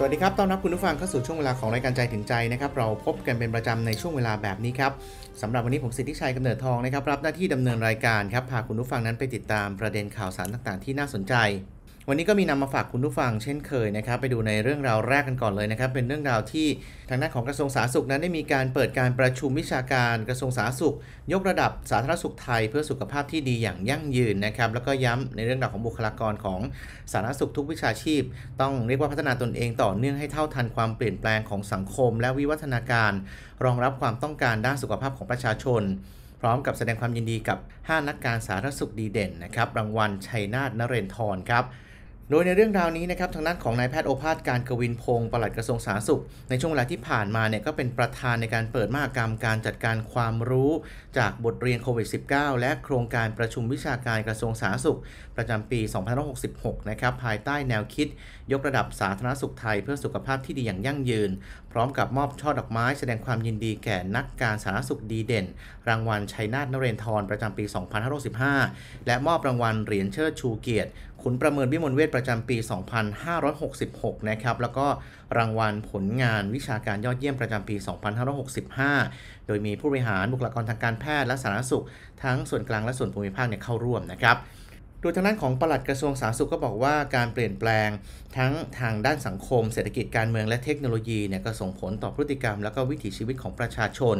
สวัสดีครับ ต้อนรับคุณผู้ฟังเข้าสู่ช่วงเวลาของรายการใจถึงใจนะครับ เราพบกันเป็นประจำในช่วงเวลาแบบนี้ครับสำหรับวันนี้ผมสิทธิชัยกำเนิดทองนะครับรับหน้าที่ดำเนินรายการครับพาคุณผู้ฟังนั้นไปติดตามประเด็นข่าวสารต่างๆที่น่าสนใจวันนี้ก็มีนำมาฝากคุณผู้ฟังเช่นเคยนะครับ ไปดูในเรื่องราวแรกกันก่อนเลยนะครับ เป็นเรื่องราวที่ทางด้านของกระทรวงสาธารณสุขนั้นได้มีการเปิดการประชุมวิชาการกระทรวงสาธารณสุข ยกระดับสาธารณสุขไทยเพื่อสุขภาพที่ดีอย่างยั่งยืนนะครับ แล้วก็ย้ำในเรื่องราวของบุคลากรของสาธารณสุขทุกวิชาชีพ ต้องเรียกว่าพัฒนาตนเองต่อเนื่องให้เท่าทันความเปลี่ยนแปลงของสังคม และวิวัฒนาการ รองรับความต้องการด้านสุขภาพของประชาชน พร้อมกับแสดงความยินดีกับ5นักการสาธารณสุขดีเด่นนะครับรางวัลชัยนาทนเรนทรครับโดยในเรื่องราวนี้นะครับทางด้านของนายแพทย์โอภาสการกวินพงศ์ปลัดกระทรวงสาธารณสุข ในช่วงเวลาที่ผ่านมาเนี่ยก็เป็นประธานในการเปิดมหกรรมการจัดการความรู้ จากบทเรียนโควิด -19 และโครงการประชุมวิชาการกระทรวงสาธารณสุข ประจำปี2566นะครับภายใต้แนวคิดยกระดับสาธารณสุขไทย เพื่อสุขภาพที่ดีอย่างยั่งยืนพร้อมกับมอบช่อดอกไม้แสดงความยินดีแก่นักการสาธารณสุขดีเด่น รางวัลชัยนาทนเรนทรประจำปี 2565 และมอบรางวัลเหรียญเชิดชูเกียรติขุนประเมินวิมลเวทประจำปี 2566 นะครับ แล้วก็รางวัลผลงานวิชาการยอดเยี่ยมประจำปี 2565 โดยมีผู้บริหารบุคลากรทางการแพทย์และสาธารณสุข ทั้งส่วนกลางและส่วนภูมิภาคเเข้าร่วมนะครับโดยทางด้านของปลัดกระทรวงสาธารณสุขก็บอกว่าการเปลี่ยนแปลงทั้งทางด้านสังคมเศรษฐกิจการเมืองและเทคโนโลยีเนี่ยก็ส่งผลต่อพฤติกรรม และก็วิถีชีวิตของประชาชน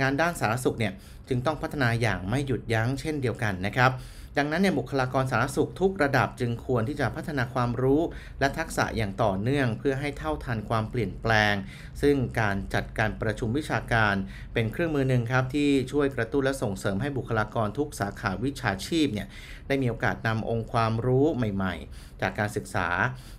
งานด้านสาธารณสุขเนี่ยจึงต้องพัฒนาอย่างไม่หยุดยั้งเช่นเดียวกันนะครับดังนั้นเนี่ยบุคลากรสาธารณสุขทุกระดับจึงควรที่จะพัฒนาความรู้ และทักษะอย่างต่อเนื่อง เพื่อให้เท่าทันความเปลี่ยนแปลง ซึ่งการจัดการประชุมวิชาการ เป็นเครื่องมือหนึ่งครับที่ช่วยกระตุ้นและส่งเสริมให้บุคลากรทุกสาขาวิชาชีพเนี่ยได้มีโอกาสนำองค์ความรู้ใหม่ๆ จากการศึกษา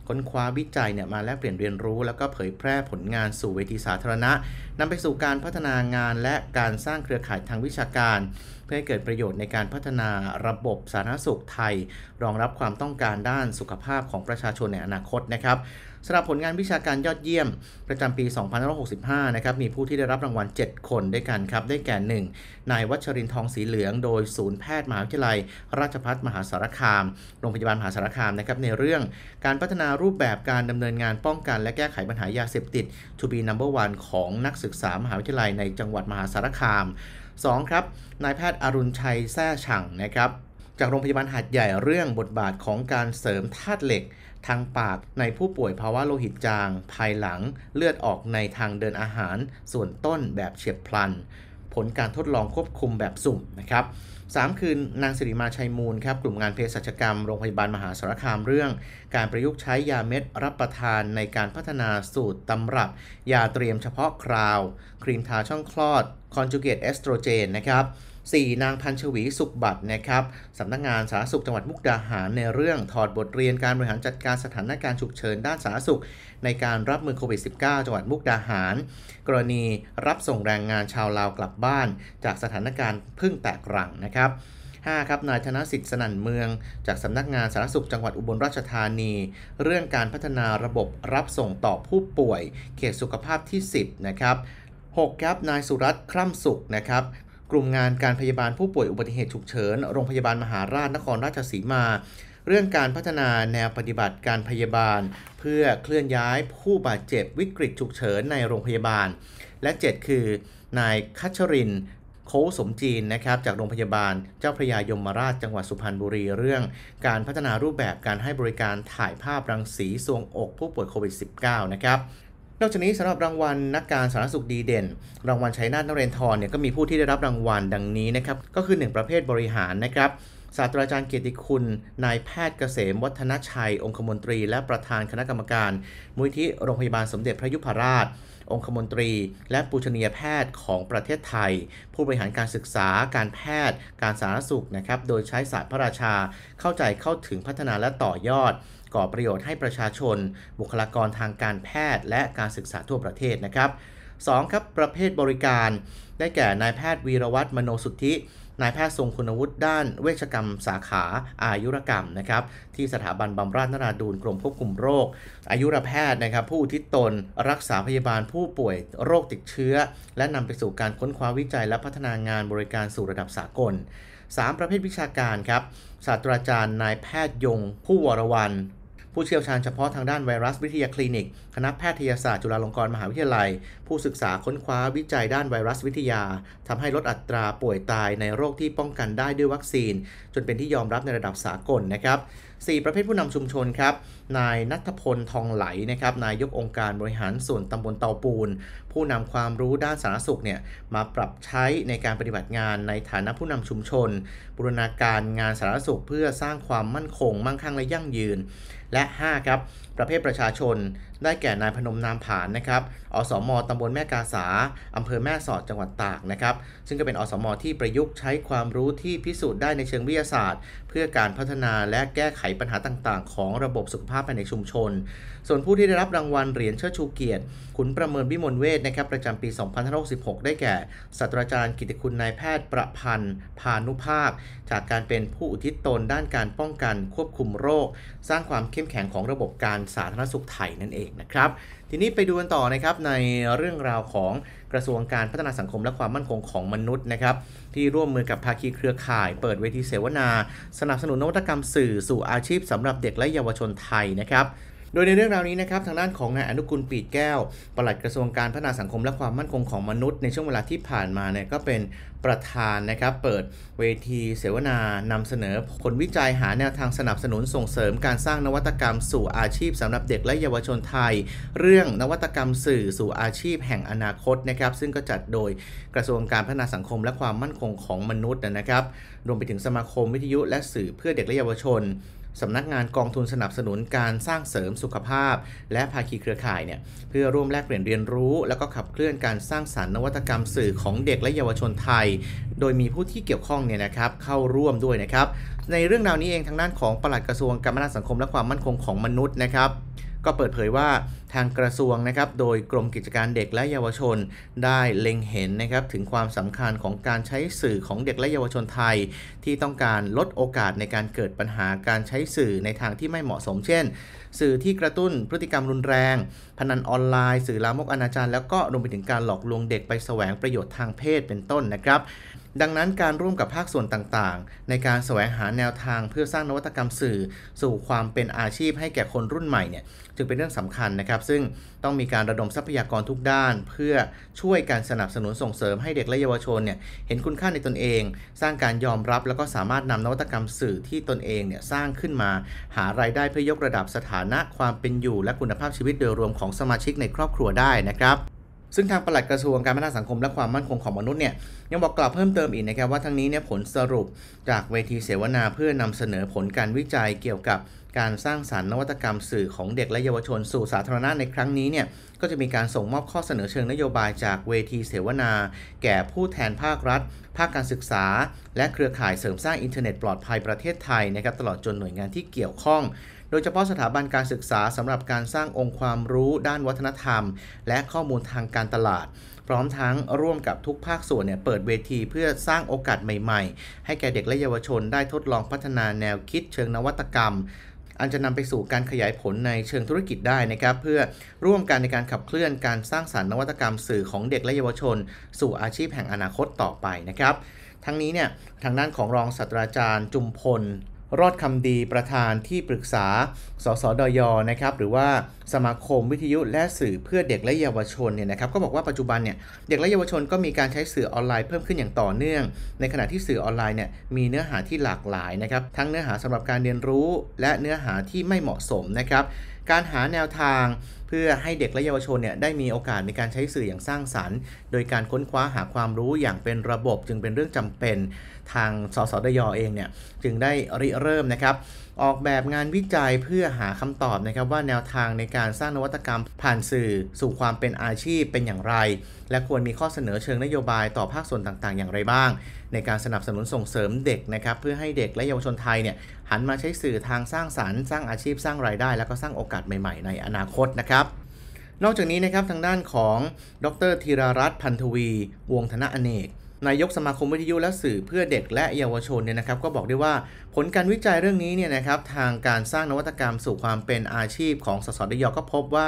ค้นคว้าวิจัยเนี่ยมาแลกเปลี่ยนเรียนรู้ แล้วก็เผยแพร่ผลงานสู่เวทีสาธารณะ นำไปสู่การพัฒนางานและการสร้างเครือข่ายทางวิชาการ เพื่อให้เกิดประโยชน์ในการพัฒนาระบบสาธารณสุขไทย รองรับความต้องการด้านสุขภาพของประชาชนในอนาคตนะครับสำหรับผลงานวิชาการยอดเยี่ยม ประจำปี 2565 นะครับ มีผู้ที่ได้รับรางวัล 7 คนด้วยกันครับ ได้แก่ 1 นายวัชรินทองสีเหลืองโดยศูนย์แพทย์มหาวิทยาลัย ราชภัฏมหาสารคาม โรงพยาบาลมหาสารคามนะครับ ในเรื่องการพัฒนารูปแบบการดำเนินงานป้องกัน และแก้ไขปัญหายาเสพติด to be number one ของนักศึกษามหาวิทยาลัย ในจังหวัดมหาสารคาม 2. ครับ นายแพทย์อรุณชัยแท่ฉังนะครับ จากโรงพยาบาลหาดใหญ่ เรื่อง บทบาทของการเสริมธาตุเหล็กทางปากในผู้ป่วยภาวะโลหิตจางภายหลังเลือดออกในทางเดินอาหารส่วนต้นแบบเฉียบพลัน ผลการทดลองควบคุมแบบสุ่มนะครับ 3 คืนนางสิริมาชัยมูลครับกลุ่มงานเภสัชกรรมโรงพยาบาลมหาสารคามเรื่อง การประยุกต์ใช้ยาเม็ดรับประทานในการพัฒนาสูตร ตำรับ ยาเตรียมเฉพาะคราว ครีมทาช่องคลอดคอนจูเกตเอสโตรเจนนะครับ4นางพันชวีสุขบัตรนะครับสำนักงงานสาธารณสุขจังหวัด มุกดาหารในเรื่องถอดบทเรียนการบริหารจัดการสถานการณ์ฉุกเฉินด้านสาธารณสุขในการรับมือโควิด -19 จังหวัด มุกดาหาร กรณีรับส่งแรงงานชาวลาวกลับบ้าน จากสถานการณ์พึ่งแตกรังนะครับ 5. ครับนายธนสิทธิ์สนั่นเมืองจากสำนักงานสาธารณสุขจังหวัดอุบลราชธานี เรื่องการพัฒนาระบบรับส่งต่อผู้ป่วยเขตสุขภาพที่10นะครับ 6. ครับนายสุรัตน์คร่ำสุขนะครับกลุ่มงานการพยาบาลผู้ป่วยอุบัติเหตุฉุกเฉินโรงพยาบาลมหาราชนครราชสีมา เรื่องการพัฒนาแนวปฏิบัติการพยาบาลเพื่อเคลื่อนย้ายผู้บาดเจ็บวิกฤตฉุกเฉินในโรงพยาบาล และ 7 คือนายคัชรินโคสมจีนนะครับ จากโรงพยาบาลเจ้าพระยายมราชจังหวัดสุพรรณบุรีเรื่องการพัฒนารูปแบบการให้บริการถ่ายภาพรังสีทรวงอกผู้ป่วยโควิด -19 นะครับนอกจากนี้สำหรับรางวัลนักการสารสุขดีเด่น รางวัลชัยนาทนเรนทรเนี่ยก็มีผู้ที่ได้รับรางวัลดังนี้นะครับ ก็คือ 1 ประเภทบริหารนะครับศาสตราจารย์เกียรติคุณ นายแพทย์เกษม วัฒนชัย องคมนตรี และประธานคณะกรรมการมูลที่โรงพยาบาลสมเด็จพระยุพราชองคมนตรี และปูชนียแพทย์ของประเทศไทย ผู้บริหารการศึกษาการแพทย์ การสาธารณสุขนะครับโดยใช้ศาสตร์พระราชาเข้าใจเข้าถึงพัฒนาและต่อยอด ก่อประโยชน์ให้ประชาชน บุคลากรทางการแพทย์ และการศึกษาทั่วประเทศนะครับ 2. ครับ ประเภทบริการ ได้แก่นายแพทย์วีรวัตรมโนสุทธินายแพทย์ทรงคุณวุฒิด้านเวชกรรมสาขา อายุรกรรมนะครับที่สถาบันบำราศนราดูลกรมควบคุมโรค อายุรแพทย์นะครับ ผู้ที่ตนรักษาพยาบาลผู้ป่วยโรคติดเชื้อ และนำไปสู่การค้นคว้าวิจัยและพัฒนางานบริการสู่ระดับสากล 3 ประเภทวิชาการครับศาสตราจารย์นายแพทย์ยงผู้วรวันผู้เชี่ยวชาญเฉพาะทางด้านไวรัสวิทยาคลินิก คณะแพทยศาสตร์จุฬาลงกรณ์มหาวิทยาลัย ผู้ศึกษาค้นคว้าวิจัยด้านไวรัสวิทยา ทำให้ลดอัตราป่วยตายในโรคที่ป้องกันได้ด้วยวัคซีน จนเป็นที่ยอมรับในระดับสากลนะครับ 4 ประเภทผู้นำชุมชนครับนายนัทพลทองไหลนะครับนายกองค์การบริหารส่วนตำบลเตาปูน ผู้นำความรู้ด้านสาธารณสุขเนี่ยมาปรับใช้ในการปฏิบัติงานในฐานะผู้นำชุมชนบูรณาการงานสาธารณสุข เพื่อสร้างความมั่นคงมั่งคั่งและยั่งยืน และ5ครับ ประเภทประชาชน ได้แก่นายพนมนามผานนะครับอสมตำบลแม่กาสาอำเภอแม่สอดจังหวัดตากนะครับซึ่งก็เป็นอสมที่ประยุกต์ใช้ความรู้ที่พิสูจน์ได้ในเชิงวิทยาศาสตร์ เพื่อการพัฒนาและแก้ไขปัญหาต่างๆ ของระบบสุขภาพาพภายในชุมชน ส่วนผู้ที่ได้รับรางวัลเหรียญเชิดชูเกียรติขุนประเมินวิมลเวทนะครับ ประจำปี 2566 ได้แก่ ศาสตราจารย์กิติคุณนายแพทย์ประพันธ์ พานุภาค จากการเป็นผู้อุทิศตนด้านการป้องกันควบคุมโรค สร้างความเข้มแข็งของระบบการสาธารณสุขไทยนั่นเองนะครับ ทีนี้ไปดูกันต่อนะครับในเรื่องราวของกระทรวงการพัฒนาสังคมและความมั่นคงของมนุษย์นะครับที่ร่วมมือกับภาคีเครือข่าย เปิดเวทีเสวนา สนับสนุนนวัตกรรมสื่อสู่อาชีพสำหรับเด็กและเยาวชนไทยนะครับโดยในเรื่องราวนี้นะครับทางด้านของนายอนุกุลปีดแก้ว ปลัดกระทรวงการพัฒนาสังคมและความมั่นคงของมนุษย์ในช่วงเวลาที่ผ่านมาเนี่ยก็เป็นประธานนะครับ เปิดเวทีเสวนานำเสนอผลวิจัยหาแนวทางสนับสนุนส่งเสริมการสร้างนวัตกรรมสู่อาชีพสำหรับเด็กและเยาวชนไทย เรื่องนวัตกรรมสื่อสู่อาชีพแห่งอนาคตนะครับซึ่งก็จัดโดยกระทรวงการพัฒนาสังคมและความมั่นคงของมนุษย์นะครับ รวมไปถึงสมาคมวิทยุและสื่อเพื่อเด็กและเยาวชนสำนักงานกองทุนสนับสนุนการสร้างเสริมสุขภาพและภาคีเครือข่ายเนี่ยเพื่อร่วมแลกเปลี่ยนเรียนรู้ แล้วก็ขับเคลื่อนการสร้างสารรค์นวัตกรรมสื่อของเด็กและเยาวชนไทย โดยมีผู้ที่เกี่ยวข้องเนี่ยนะครับเข้าร่วมด้วยนะครับ ในเรื่องราวนี้เองทางด้านของปลัดกระทรวงการพัฒนาสังคมและความมั่นคงของมนุษย์นะครับก็เปิดเผยว่าทางกระทรวงนะครับโดยกรมกิจการเด็กและเยาวชนได้เล็งเห็นนะครับ ถึงความสำคัญของการใช้สื่อของเด็กและเยาวชนไทย ที่ต้องการลดโอกาสในการเกิดปัญหาการใช้สื่อในทางที่ไม่เหมาะสมเช่น สื่อที่กระตุ้นพฤติกรรมรุนแรง พนันออนไลน์สื่อลามกอนาจารแล้วก็รวมไปถึงการหลอกลวงเด็กไปแสวงประโยชน์ทางเพศเป็นต้นนะครับ ดังนั้นการร่วมกับภาคส่วนต่างๆ ในการแสวงหาแนวทางเพื่อสร้างนวัตกรรมสื่อสู่ความเป็นอาชีพให้แก่คนรุ่นใหม่เนี่ยจึงเป็นเรื่องสำคัญนะครับับซึ่งต้องมีการระดมทรัพยากรทุกด้าน เพื่อช่วยการสนับสนุนส่งเสริมให้เด็กและเยาวชนเนี่ยเห็นคุณค่าในตนเอง สร้างการยอมรับแล้วก็สามารถนำนวัตกรรมสื่อที่ตนเองเนี่ยสร้างขึ้นมา หารายได้เพื่อยกระดับสถานะความเป็นอยู่ และคุณภาพชีวิตโดยรวมของสมาชิกในครอบครัวได้นะครับ ซึ่งทางปลัดกระทรวงการพัฒนาสังคมและความมั่นคงของมนุษย์เนี่ยยังบอกกล่าวเพิ่มเติมอีกนะครับว่าทั้งนี้เนี่ยผลสรุปจากเวทีเสวนาเพื่อนำเสนอผลการวิจัยเกี่ยวกับการสร้างสารรค์นวัตกรรมสื่อของเด็กและเยาวชน สู่สาธารณะในครั้งนี้เนี่ยก็จะมีการส่งมอบข้อเสนอเชิงนโยบายจากเวทีเสวนา แก่ผู้แทนภาครัฐ ภาคการศึกษา และเครือข่ายเสริมสร้างอินเทอร์เน็ตปลอดภัยประเทศไทยนะครับตลอดจนหน่วยงานที่เกี่ยวข้อง โดยเฉพาะสถาบันการศึกษา สำหรับการสร้างองค์ความรู้ด้านวัฒนธรรม และข้อมูลทางการตลาด พร้อมทั้ง ร่วมกับทุกภาคส่วนเนี่ยเปิดเวทีเพื่อสร้างโอกาสใหม่ๆ ให้แก่เด็กและเยาวชนได้ทดลองพัฒนาแนวคิด เชิงนวัตกรรมอันจะนำไปสู่การขยายผลในเชิงธุรกิจได้นะครับ เพื่อร่วมกันในการขับเคลื่อนการสร้างสารรค์นวัตกรรมสื่อของเด็กและเยาวชน สู่อาชีพแห่งอนาคตต่อไปนะครับ ทั้งนี้เนี่ยทางด้านของรองศาสตราจารย์จุมพลรอดคำดีประธานที่ปรึกษา สสดยนะครับหรือว่าสมาคมวิทยุและสื่อเพื่อเด็กและเยาวชนเนี่ยนะครับก็บอกว่าปัจจุบันเนี่ยเด็กและเยาวชนก็มีการใช้สื่อออนไลน์เพิ่มขึ้นอย่างต่อเนื่อง ในขณะที่สื่อออนไลน์เนี่ยมีเนื้อหาที่หลากหลายนะครับ ทั้งเนื้อหาสำหรับการเรียนรู้และเนื้อหาที่ไม่เหมาะสมนะครับ การหาแนวทาง เพื่อให้เด็กและเยาวชนเนี่ยได้มีโอกาสในการใช้สื่ออย่างสร้างสรรค์ โดยการค้นคว้าหาความรู้อย่างเป็นระบบจึงเป็นเรื่องจำเป็นทางสสดยอเอง เนี่ย จึงได้ ริเริ่ม นะครับ ออกแบบงานวิจัยเพื่อหาคำตอบ นะครับ ว่าแนวทางในการสร้างนวัตกรรมผ่านสื่อสู่ความเป็นอาชีพเป็นอย่างไร และควรมีข้อเสนอเชิงนโยบายต่อภาคส่วนต่างๆอย่าง ไร บ้าง ในการสนับสนุนส่งเสริมเด็กนะครับเพื่อให้เด็กและเยาวชนไทยเนี่ยหันมาใช้สื่อทางสร้างสารรค์ สร้างอาชีพสร้างรายได้ แล้วก็สร้างโอกาสใหม่ๆ ในอนาคตนะครับ นอกจากนี้นะครับทางด้านของดรธีรรัตน์พันธวี วงธนะอเนกนายกสมาคมวิทยุและสื่อเพื่อเด็กและเยาวชนเนี่ยนะครับก็บอกได้ว่าผลการวิจัยเรื่องนี้เนี่ยนะครับทางการสร้างนวัตกรรมสู่ความเป็นอาชีพของสสดยก็พบว่า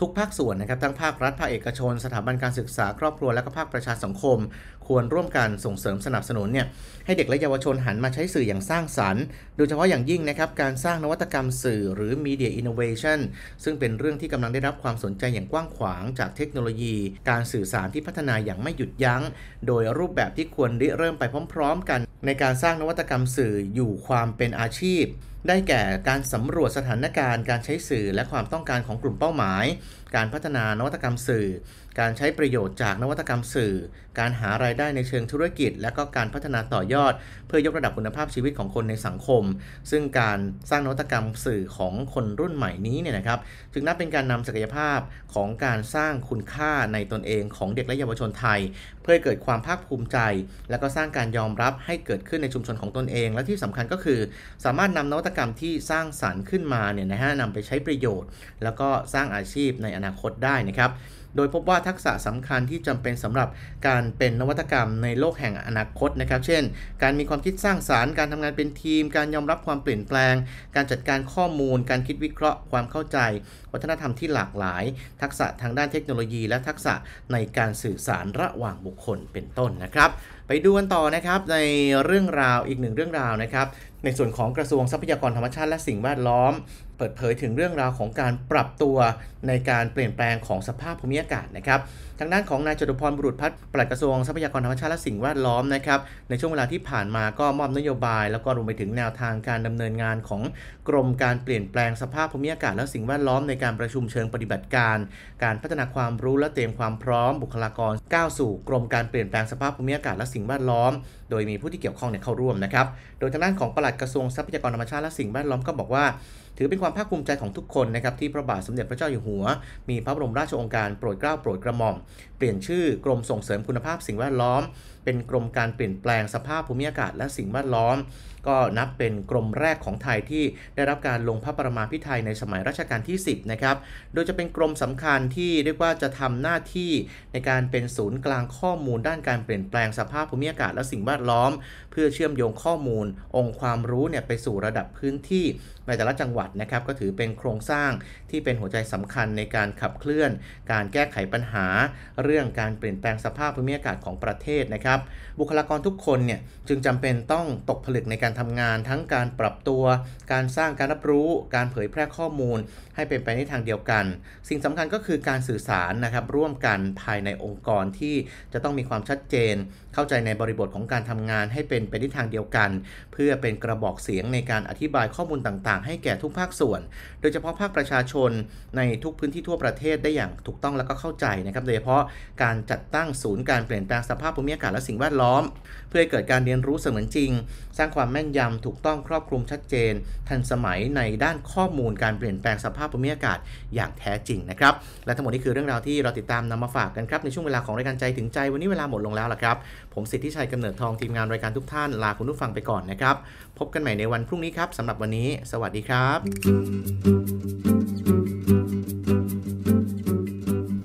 ทุกภาคส่วนนะครับ ทั้งภาครัฐ ภาคเอกชน สถาบันการศึกษาครอบครัว และก็ภาคประชาสังคม ควรร่วมกันส่งเสริมสนับสนุนเนี่ย ให้เด็กและเยาวชนหันมาใช้สื่ออย่างสร้างสรรค์โดยเฉพาะอย่างยิ่งนะครับ การสร้างนวัตกรรมสื่อหรือ media innovation ซึ่งเป็นเรื่องที่กำลังได้รับความสนใจอย่างกว้างขวางจากเทคโนโลยี การสื่อสารที่พัฒนาอย่างไม่หยุดยัง้ง โดยรูปแบบที่ควรริเริ่มไปพร้อม ๆกัน ในการสร้างนวัตกรรมสื่ออยู่ความเป็นอาชีพได้แก่การสำรวจสถานการณ์การใช้สื่อและความต้องการของกลุ่มเป้าหมาย การพัฒนานวัตกรรมสื่อ การใช้ประโยชน์จากนวัตกรรมสื่อ การหารายได้ในเชิงธุรกิจ และก็การพัฒนาต่อยอด เพื่อยกระดับคุณภาพชีวิตของคนในสังคม ซึ่งการสร้างนวัตกรรมสื่อของคนรุ่นใหม่นี้เนี่ยนะครับ จึงนับเป็นการนำศักยภาพของการสร้างคุณค่าในตนเองของเด็กและเยาวชนไทยเพื่อเกิดความภาคภูมิใจ และก็สร้างการยอมรับให้เกิดขึ้นในชุมชนของตนเอง และที่สำคัญก็คือ สามารถนำนวัตกรรมที่สร้างสารรค์ขึ้นมาเนี่ยนะฮะนำไปใช้ประโยชน์ แล้วก็สร้างอาชีพในอนาคตได้นะครับโดยพบว่าทักษะสำคัญที่จำเป็นสำหรับการเป็นนวัตกรรมในโลกแห่งอนาคตนะครับ เช่น การมีความคิดสร้างสารรค์ การทำงานเป็นทีม การยอมรับความเปลี่ยนแปลง การจัดการข้อมูล การคิดวิเคราะห์ ความเข้าใจ วัฒนธรรมที่หลากหลาย ทักษะทางด้านเทคโนโลยีและทักษะในการสื่อสารระหว่างบุคคล เป็นต้นนะครับ ไปดูกันต่อนะครับ ในเรื่องราวอีกหนึ่งเรื่องราวนะครับ ในส่วนของกระทรวงทรัพยากรธรรมชาติและสิ่งแวดล้อมเปิดเผยถึงเรื่องราวของการปรับตัวในการเปลี่ยนแปลงของสภาพภูมิอากาศนะครับ ทางด้านของนายจตุพรบุรุษพัฒน์ปลัดกระทรวงทรัพยากรธรรมชาติและสิ่งแวดล้อมนะครับ ในช่วงเวลาที่ผ่านมาก็มอบนโยบาย แล้วก็รวมไปถึงแนวทางการดำเนินงานของกรมการเปลี่ยนแปลงสภาพภูมิอากาศ และสิ่งแวดล้อมในการประชุมเชิงปฏิบัติการ การพัฒนาความรู้และเตรียมความพร้อม บุคลากรก้าวสู่กรมการเปลี่ยนแปลงสภาพภูมิอากาศและสิ่งแวดล้อม โดยมีผู้ที่เกี่ยวข้องเข้าร่วมนะครับ โดยทางด้านของปลัดกระทรวงทรัพยากรธรรมชาติและสิ่งแวดล้อมก็บอกว่าถือเป็นความภาคภูมิใจของทุกคนนะครับที่พระบาทสมเด็จพระเจ้าอยู่หัว มีพระบรมราชโองการโปรดเกล้าโปรดกระหม่อมเปลี่ยนชื่อกรมส่งเสริมคุณภาพสิ่งแวดล้อม เป็นกรมการเปลี่ยนแปลงสภาพภูมิอากาศและสิ่งแวดล้อม ก็นับเป็นกรมแรกของไทยที่ได้รับการลงพระประมาพิไทยในสมัยรัชกาลที่ 10นะครับโดยจะเป็นกรมสำคัญที่เรียกว่าจะทำหน้าที่ในการเป็นศูนย์กลางข้อมูล ด้านการเปลี่ยนแปลงสภาพภูมิอากาศและสิ่งแวดล้อมเพื่อเชื่อมโยงข้อมูล องค์ความรู้เนี่ยไปสู่ระดับพื้นที่ในแต่ละจังหวัดนะครับ ก็ถือเป็นโครงสร้างที่เป็นหัวใจสำคัญในการขับเคลื่อน การแก้ไขปัญหา เรื่องการเปลี่ยนแปลงสภาพภูมิอากาศของประเทศนะครับบุคลากรทุกคนเนี่ยจึงจำเป็นต้องตกผลึกในการทำงานทั้งการปรับตัว การสร้างการรับรู้ การเผยแพร่ข้อมูล ให้เป็นไปในทางเดียวกัน สิ่งสำคัญก็คือการสื่อสารนะครับร่วมกันภายในองค์กรที่จะต้องมีความชัดเจน เข้าใจในบริบทของการทำงานให้เป็น็นไปในทางเดียวกัน เพื่อเป็นกระบอกเสียงในการอธิบายข้อมูลต่าง ๆ ให้แก่ทุกภาคส่วน โดยเฉพาะภาคประชาชนในทุกพื้นที่ทั่วประเทศได้อย่างถูกต้องและก็เข้าใจนะครับโดยเฉพาะการจัดตั้งศูนย์การเปลี่ยนแปลงสภาพภูมิอากาศและสิ่งแวดล้อม เพื่อให้เกิดการเรียนรู้เสมือนจริงร้างความแม่นยำถูกต้องครอบคลุมชัดเจน ทันสมัยในด้านข้อมูลการเปลี่ยนแปลงสภาพภูมิอากาศอย่างแท้จริงนะครับและทั้งหมดนี้คือเรื่องราวที่เราติดตามนำมาฝากกันครับในช่วงเวลาของรายการใจถึงใจวันนี้เวลาหมดลงแล้วล่ะครับผมสิทธิชัยกำเนิดทองทีมงานรายการทุกท่าน ลาคุณผู้ฟังไปก่อนนะครับพบกันใหม่ในวันพรุ่งนี้ครับสำหรับวันนี้ สวัสดีครับ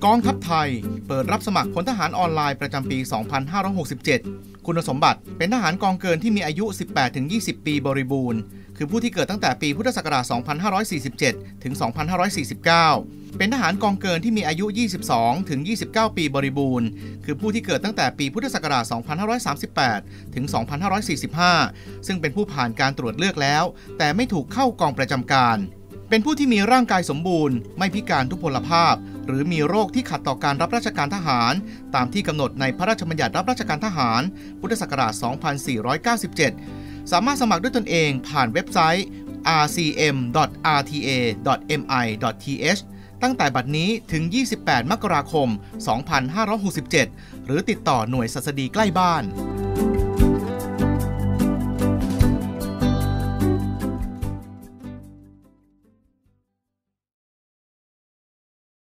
กองทัพไทย เปิดรับสมัครพลทหารออนไลน์ประจำปี 2567คุณสมบัติเป็นทหารกองเกินที่มีอายุ 18-20 ปีบริบูรณ์ คือผู้ที่เกิดตั้งแต่ปีพุทธศักราช 2547 ถึง 2549 เป็นทหารกองเกินที่มีอายุ 22 29 ปีบริบูรณ์ คือผู้ที่เกิดตั้งแต่ปีพุทธศักราช 2538 ถึง 2545 ซึ่งเป็นผู้ผ่านการตรวจเลือกแล้ว แต่ไม่ถูกเข้ากองประจำการเป็นผู้ที่มีร่างกายสมบูรณ์ ไม่พิการทุพพลภาพ หรือมีโรคที่ขัดต่อการรับราชการทหาร ตามที่กำหนดในพระราชบัญญัติรับราชการทหาร พุทธศักราช 2497 สามารถสมัครด้วยตนเองผ่านเว็บไซต์ rcm.rta.mi.th ตั้งแต่บัดนี้ถึง 28 มกราคม 2567 หรือติดต่อหน่วยสัสดีใกล้บ้าน